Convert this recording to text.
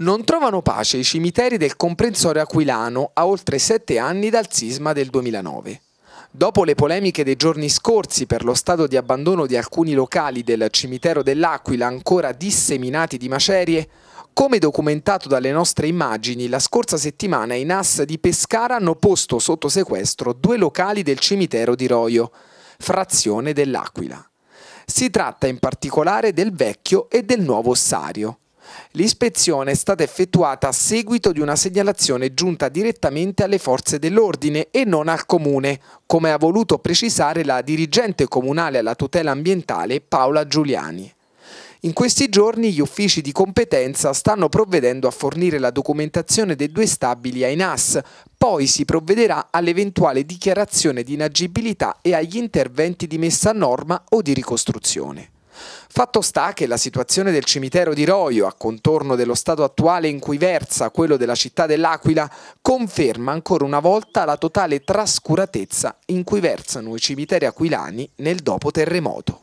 Non trovano pace i cimiteri del comprensorio aquilano a oltre sette anni dal sisma del 2009. Dopo le polemiche dei giorni scorsi per lo stato di abbandono di alcuni locali del cimitero dell'Aquila ancora disseminati di macerie, come documentato dalle nostre immagini, la scorsa settimana i NAS di Pescara hanno posto sotto sequestro due locali del cimitero di Roio, frazione dell'Aquila. Si tratta in particolare del vecchio e del nuovo ossario. L'ispezione è stata effettuata a seguito di una segnalazione giunta direttamente alle forze dell'ordine e non al comune, come ha voluto precisare la dirigente comunale alla tutela ambientale Paola Giuliani. In questi giorni gli uffici di competenza stanno provvedendo a fornire la documentazione dei due stabili ai NAS, poi si provvederà all'eventuale dichiarazione di inagibilità e agli interventi di messa a norma o di ricostruzione. Fatto sta che la situazione del cimitero di Roio, a contorno dello stato attuale in cui versa quello della città dell'Aquila, conferma ancora una volta la totale trascuratezza in cui versano i cimiteri aquilani nel dopo terremoto.